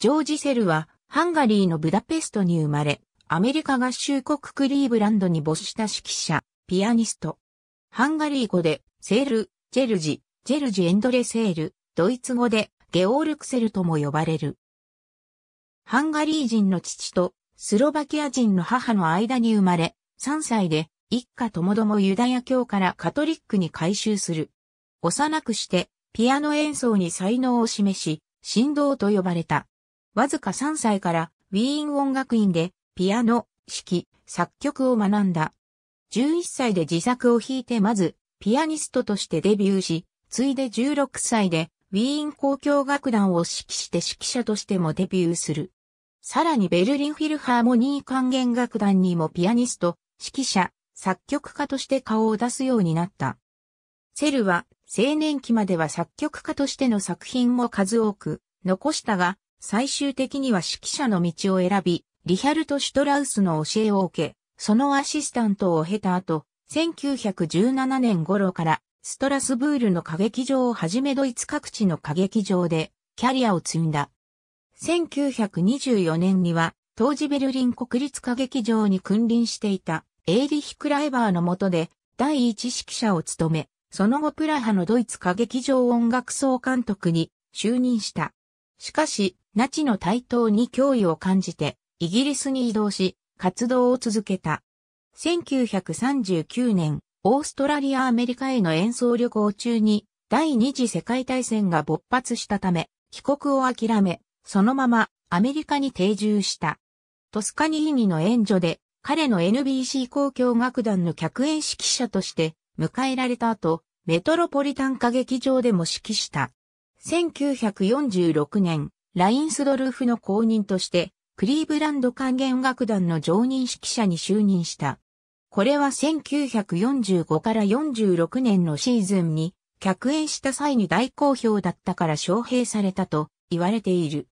ジョージ・セルは、ハンガリーのブダペストに生まれ、アメリカ合衆国クリーブランドに没した指揮者、ピアニスト。ハンガリー語で、セール、ジェルジ、ジェルジ・エンドレ・セール、ドイツ語で、ゲオールクセルとも呼ばれる。ハンガリー人の父と、スロバキア人の母の間に生まれ、3歳で、一家ともどもユダヤ教からカトリックに改修する。幼くして、ピアノ演奏に才能を示し、神道と呼ばれた。わずか3歳からウィーン音楽院でピアノ、指揮、作曲を学んだ。11歳で自作を弾いてまずピアニストとしてデビューし、ついで16歳でウィーン交響楽団を指揮して指揮者としてもデビューする。さらにベルリンフィルハーモニー管弦楽団にもピアニスト、指揮者、作曲家として顔を出すようになった。セルは青年期までは作曲家としての作品も数多く残したが、最終的には指揮者の道を選び、リヒャルト・シュトラウスの教えを受け、そのアシスタントを経た後、1917年頃からストラスブールの歌劇場をはじめドイツ各地の歌劇場でキャリアを積んだ。1924年には当時ベルリン国立歌劇場に君臨していたエーリヒ・クライバーの下で第一指揮者を務め、その後プラハのドイツ歌劇場音楽総監督に就任した。しかし、ナチの台頭に脅威を感じて、イギリスに移動し、活動を続けた。1939年、オーストラリアアメリカへの演奏旅行中に、第二次世界大戦が勃発したため、帰国を諦め、そのままアメリカに定住した。トスカニーニの援助で、彼の NBC 交響楽団の客演指揮者として迎えられた後、メトロポリタン歌劇場でも指揮した。1946年、ラインスドルフの後任として、クリーブランド管弦楽団の常任指揮者に就任した。これは1945から46年のシーズンに、客演した際に大好評だったから招聘されたと言われている。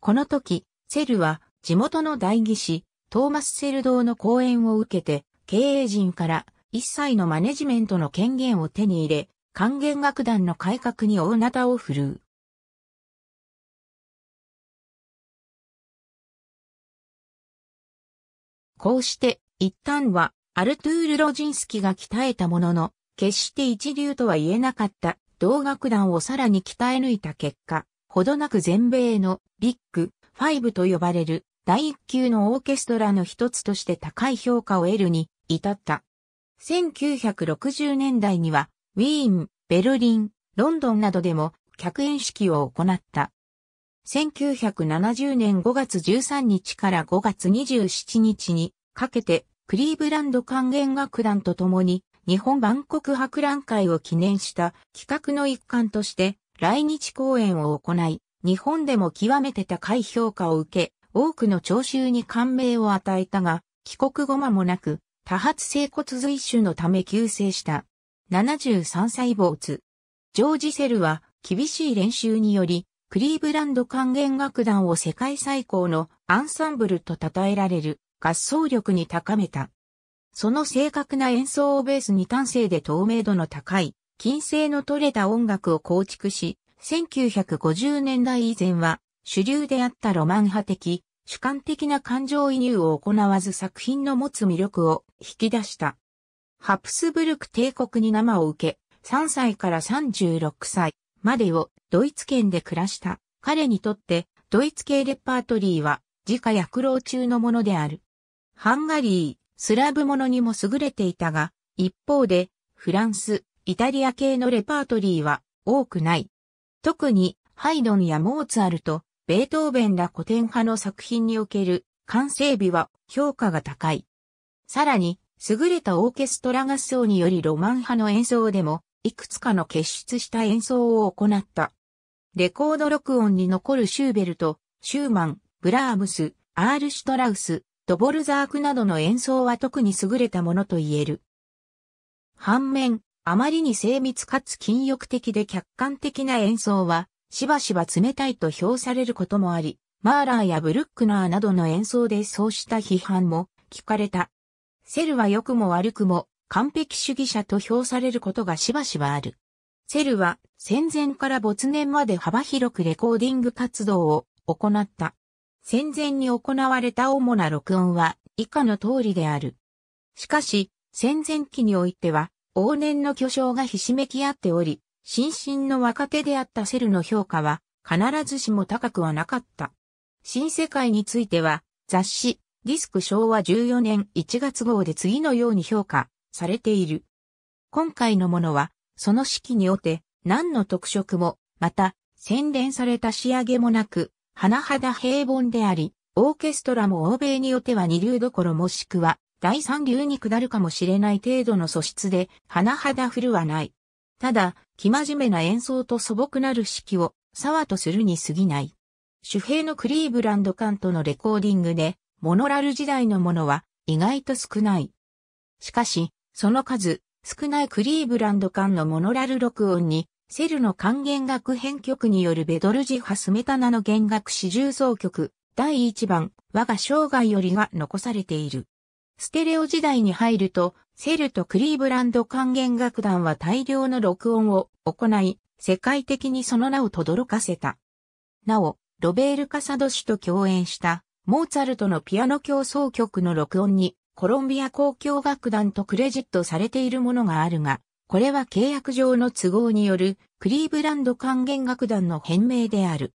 この時、セルは地元の代議士、トーマス・セル堂の講演を受けて、経営陣から一切のマネジメントの権限を手に入れ、管弦楽団の改革に大なたを振るう。こうして、一旦は、アルトゥール・ロジンスキが鍛えたものの、決して一流とは言えなかった同楽団をさらに鍛え抜いた結果、ほどなく全米のビッグファイブと呼ばれる第一級のオーケストラの一つとして高い評価を得るに至った。1960年代にはウィーン、ベルリン、ロンドンなどでも客演式を行った。1970年5月13日から5月27日にかけてクリーブランド管元楽団と共に日本万国博覧会を記念した企画の一環として来日公演を行い、日本でも極めて高い評価を受け、多くの聴衆に感銘を与えたが、帰国後間もなく、多発性骨髄腫のため急性した。73歳坊主。ジョージ・セルは厳しい練習により、クリーブランド管弦楽団を世界最高のアンサンブルと称えられる合奏力に高めた。その正確な演奏をベースに単性で透明度の高い、金星の取れた音楽を構築し、1950年代以前は主流であったロマン派的、主観的な感情移入を行わず作品の持つ魅力を引き出した。ハプスブルク帝国に生を受け、3歳から36歳までをドイツ圏で暮らした。彼にとって、ドイツ系レパートリーは、自家役老中のものである。ハンガリー、スラブものにも優れていたが、一方で、フランス、イタリア系のレパートリーは多くない。特に、ハイドンやモーツァルト、ベートーベンら古典派の作品における完成美は評価が高い。さらに、優れたオーケストラ合奏によりロマン派の演奏でも、いくつかの結出した演奏を行った。レコード録音に残るシューベルト、シューマン、ブラームス、アールシュトラウス、ドボルザークなどの演奏は特に優れたものと言える。反面、あまりに精密かつ禁欲的で客観的な演奏は、しばしば冷たいと評されることもあり、マーラーやブルックナーなどの演奏でそうした批判も聞かれた。セルは良くも悪くも完璧主義者と評されることがしばしばある。セルは戦前から没年まで幅広くレコーディング活動を行った。戦前に行われた主な録音は以下の通りである。しかし、戦前期においては、往年の巨匠がひしめき合っており、新進の若手であったセルの評価は、必ずしも高くはなかった。新世界については、雑誌、ディスク昭和14年1月号で次のように評価されている。今回のものは、その式におて、何の特色も、また、洗練された仕上げもなく、花肌平凡であり、オーケストラも欧米によっては二流どころもしくは、第三流に下るかもしれない程度の素質で、花肌振るはない。ただ、生真面目な演奏と素朴なる式を、沢とするに過ぎない。主兵のクリーブランド館とのレコーディングで、モノラル時代のものは、意外と少ない。しかし、その数、少ないクリーブランド間のモノラル録音に、セルの還元楽編曲によるベドルジハスメタナの弦楽四重奏曲、第一番、我が生涯よりが残されている。ステレオ時代に入ると、セルとクリーブランド還元楽団は大量の録音を行い、世界的にその名を轟かせた。なお、ロベール・カサド氏と共演した、モーツァルトのピアノ競奏曲の録音に、コロンビア交響楽団とクレジットされているものがあるが、これは契約上の都合によるクリーブランド管弦楽団の変名である。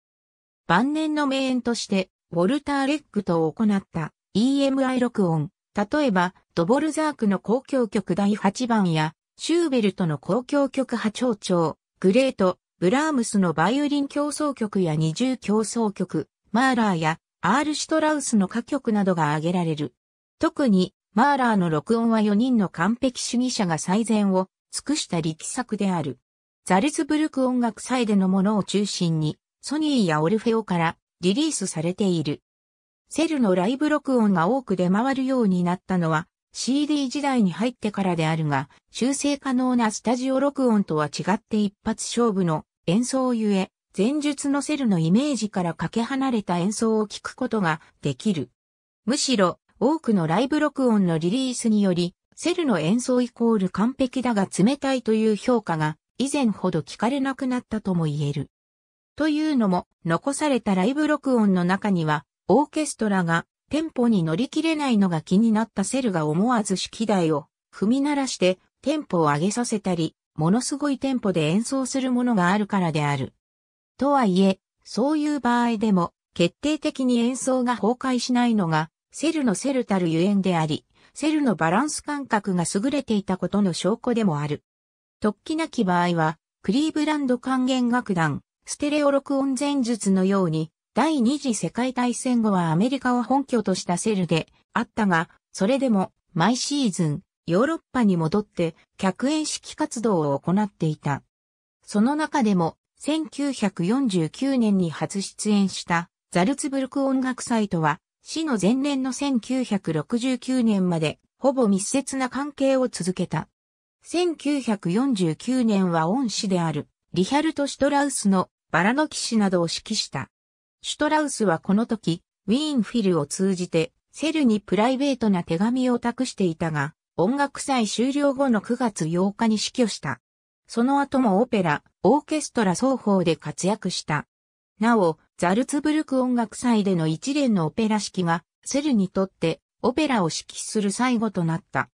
晩年の名演として、ウォルター・レックと行った EMI 録音、例えば、ドボルザークの交響曲第8番や、シューベルトの交響曲波長長、グレート、ブラームスのバイオリン競争曲や二重競争曲、マーラーやアール・シュトラウスの歌曲などが挙げられる。特に、マーラーの録音は4人の完璧主義者が最善を尽くした力作である。ザルツブルク音楽祭でのものを中心に、ソニーやオルフェオからリリースされている。セルのライブ録音が多く出回るようになったのは CD 時代に入ってからであるが、修正可能なスタジオ録音とは違って一発勝負の演奏ゆえ、前述のセルのイメージからかけ離れた演奏を聞くことができる。むしろ、多くのライブ録音のリリースにより、セルの演奏イコール完璧だが冷たいという評価が以前ほど聞かれなくなったとも言える。というのも、残されたライブ録音の中には、オーケストラがテンポに乗り切れないのが気になったセルが思わず指揮台を踏み鳴らしてテンポを上げさせたり、ものすごいテンポで演奏するものがあるからである。とはいえ、そういう場合でも決定的に演奏が崩壊しないのがセルのセルたるゆえんであり、セルのバランス感覚が優れていたことの証拠でもある。突起なき場合は、クリーブランド還元楽団、ステレオ録音前述のように、第二次世界大戦後はアメリカを本拠としたセルであったが、それでも毎シーズンヨーロッパに戻って客演式活動を行っていた。その中でも1949年に初出演したザルツブルク音楽祭とは死の前年の1969年まで、ほぼ密接な関係を続けた。1949年は恩師である、リヒャルト・シュトラウスのバラの騎士などを指揮した。シュトラウスはこの時、ウィーンフィルを通じて、セルにプライベートな手紙を託していたが、音楽祭終了後の9月8日に死去した。その後もオペラ、オーケストラ双方で活躍した。なお、ザルツブルク音楽祭での一連のオペラ式が、セルにとってオペラを指揮する最後となった。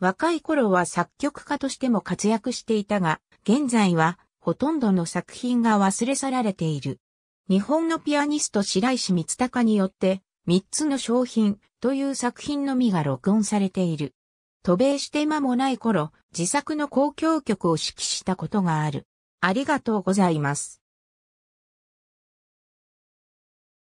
若い頃は作曲家としても活躍していたが、現在はほとんどの作品が忘れ去られている。日本のピアニスト白石光隆によって、三つの商品という作品のみが録音されている。渡米して間もない頃、自作の公共曲を指揮したことがある。ありがとうございます。